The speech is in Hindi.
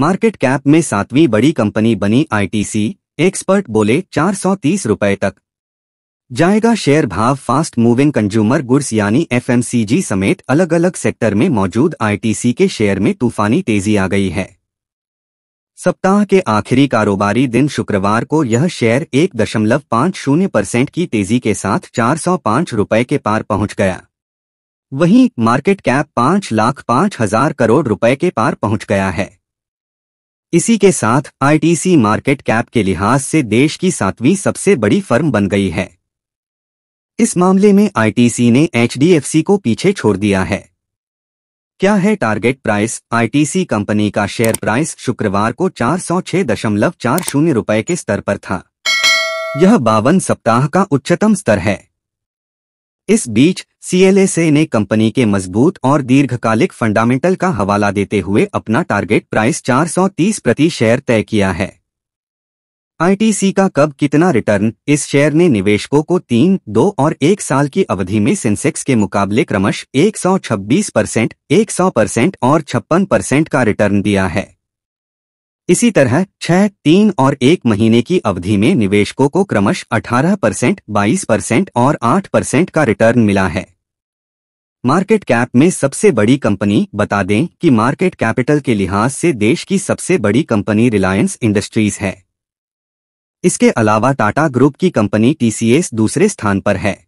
मार्केट कैप में सातवीं बड़ी कंपनी बनी आईटीसी एक्सपर्ट बोले चार सौ तीस रुपए तक जाएगा शेयर भाव फास्ट मूविंग कंज्यूमर गुड्स यानी एफएमसीजी समेत अलग अलग सेक्टर में मौजूद आईटीसी के शेयर में तूफानी तेजी आ गई है सप्ताह के आखिरी कारोबारी दिन शुक्रवार को यह शेयर एक दशमलव पाँच शून्य परसेंट की तेजी के साथ चार सौ पाँच रुपए के पार पहुंच गया वहीं मार्केट कैप पाँच लाख पाँच हजार करोड़ रुपए के पार पहुंच गया है इसी के साथ आईटीसी मार्केट कैप के लिहाज से देश की सातवीं सबसे बड़ी फर्म बन गई है इस मामले में आईटीसी ने एचडीएफसी को पीछे छोड़ दिया है क्या है टारगेट प्राइस आईटीसी कंपनी का शेयर प्राइस शुक्रवार को चार सौ दशमलव चार शून्य रुपए के स्तर पर था यह बावन सप्ताह का उच्चतम स्तर है इस बीच सीएलएसए ने कंपनी के मजबूत और दीर्घकालिक फंडामेंटल का हवाला देते हुए अपना टारगेट प्राइस 430 प्रति शेयर तय किया है आईटीसी का कब कितना रिटर्न इस शेयर ने निवेशकों को तीन दो और एक साल की अवधि में सेंसेक्स के मुकाबले क्रमश 126 परसेंट एक परसेंट और छप्पन परसेंट का रिटर्न दिया है इसी तरह छह तीन और एक महीने की अवधि में निवेशकों को क्रमश 18 परसेंट बाईस परसेंट और 8 परसेंट का रिटर्न मिला है मार्केट कैप में सबसे बड़ी कंपनी बता दें कि मार्केट कैपिटल के लिहाज से देश की सबसे बड़ी कंपनी रिलायंस इंडस्ट्रीज है इसके अलावा टाटा ग्रुप की कंपनी टीसीएस दूसरे स्थान पर है